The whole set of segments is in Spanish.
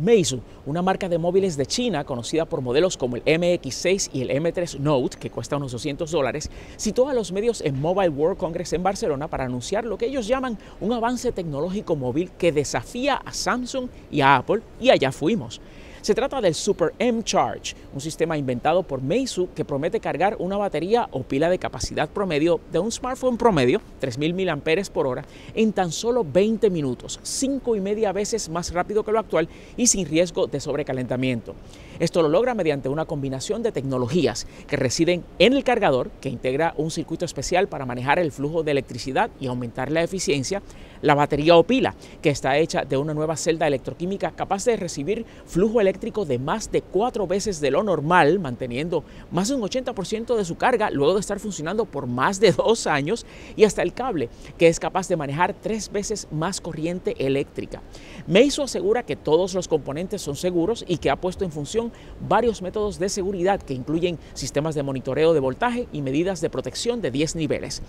Meizu, una marca de móviles de China conocida por modelos como el MX6 y el M3 Note, que cuesta unos 200 dólares, citó a los medios en Mobile World Congress en Barcelona para anunciar lo que ellos llaman un avance tecnológico móvil que desafía a Samsung y a Apple, y allá fuimos. Se trata del Super M Charge, un sistema inventado por Meizu que promete cargar una batería o pila de capacidad promedio de un smartphone promedio, 3000 mAh por hora, en tan solo 20 minutos, 5 y media veces más rápido que lo actual y sin riesgo de sobrecalentamiento. Esto lo logra mediante una combinación de tecnologías que residen en el cargador, que integra un circuito especial para manejar el flujo de electricidad y aumentar la eficiencia, la batería o pila, que está hecha de una nueva celda electroquímica capaz de recibir flujo eléctrico de más de cuatro veces de lo normal, manteniendo más de un 80% de su carga luego de estar funcionando por más de dos años, y hasta el cable, que es capaz de manejar tres veces más corriente eléctrica. hizo asegura que todos los componentes son seguros y que ha puesto en función varios métodos de seguridad que incluyen sistemas de monitoreo de voltaje y medidas de protección de 10 niveles.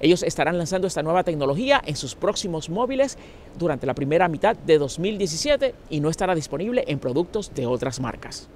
Ellos estarán lanzando esta nueva tecnología en sus próximos móviles durante la primera mitad de 2017 y no estará disponible en productos de otras marcas.